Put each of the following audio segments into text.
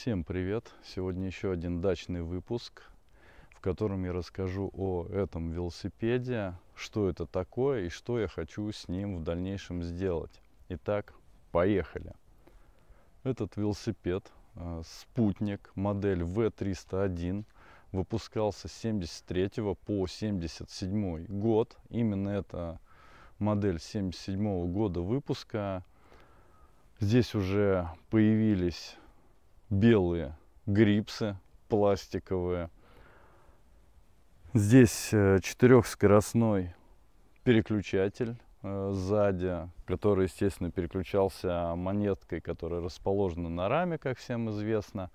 Всем привет! Сегодня еще один дачный выпуск, в котором я расскажу о этом велосипеде, что это такое и что я хочу с ним в дальнейшем сделать. Итак, поехали! Этот велосипед э, Спутник, модель V301, выпускался с 73 по 77 год. Именно эта модель 77 года выпуска. Здесь уже появились белые грипсы пластиковые. Здесь э, четырехскоростной переключатель э, сзади, который, естественно, переключался монеткой, которая расположена на раме, как всем известно.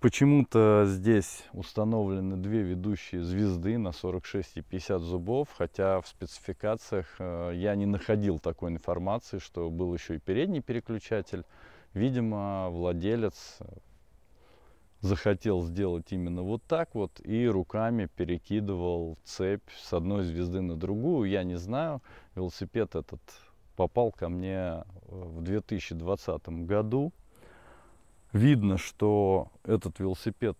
Почему-то здесь установлены две ведущие звезды на 46 и 50 зубов, хотя в спецификациях э, я не находил такой информации, что был еще и передний переключатель. Видимо, владелец захотел сделать именно вот так вот и руками перекидывал цепь с одной звезды на другую. Я не знаю, велосипед этот попал ко мне э, в 2020 году. Видно, что этот велосипед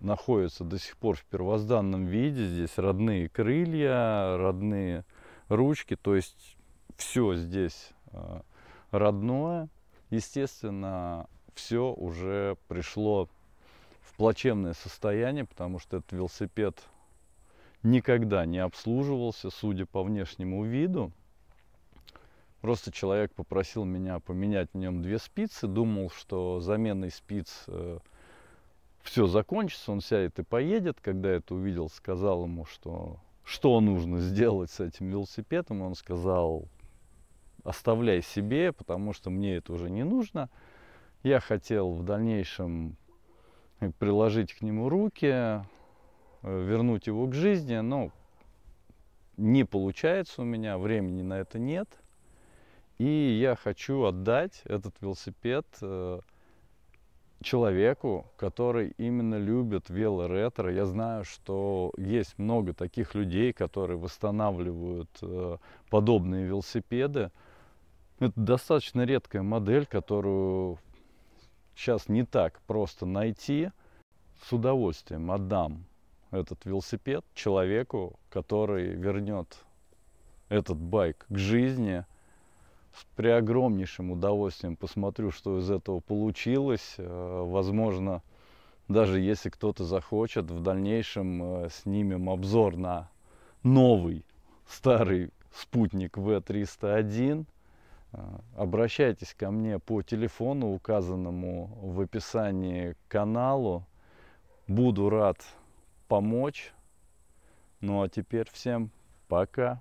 находится до сих пор в первозданном виде. Здесь родные крылья, родные ручки, то есть все здесь э, родное. Естественно, все уже пришло в плачевное состояние, потому что этот велосипед никогда не обслуживался, судя по внешнему виду. Просто человек попросил меня поменять в нем две спицы, думал, что заменой спиц э, все закончится, он сядет и поедет. Когда я это увидел, сказал ему, что, что нужно сделать с этим велосипедом. Он сказал, оставляй себе, потому что мне это уже не нужно. Я хотел в дальнейшем э, приложить к нему руки, э, вернуть его к жизни, но не получается у меня, времени на это нет. И я хочу отдать этот велосипед э, человеку, который именно любит велоретро. Я знаю, что есть много таких людей, которые восстанавливают подобные велосипеды. Это достаточно редкая модель, которую сейчас не так просто найти. С удовольствием отдам этот велосипед человеку, который вернет этот байк к жизни. С преогромнейшим удовольствием посмотрю, что из этого получилось. Э, возможно, даже если кто-то захочет, в дальнейшем э, снимем обзор на новый старый спутник V301. Обращайтесь ко мне по телефону, указанному в описании к каналу. Буду рад помочь. Ну а теперь всем пока.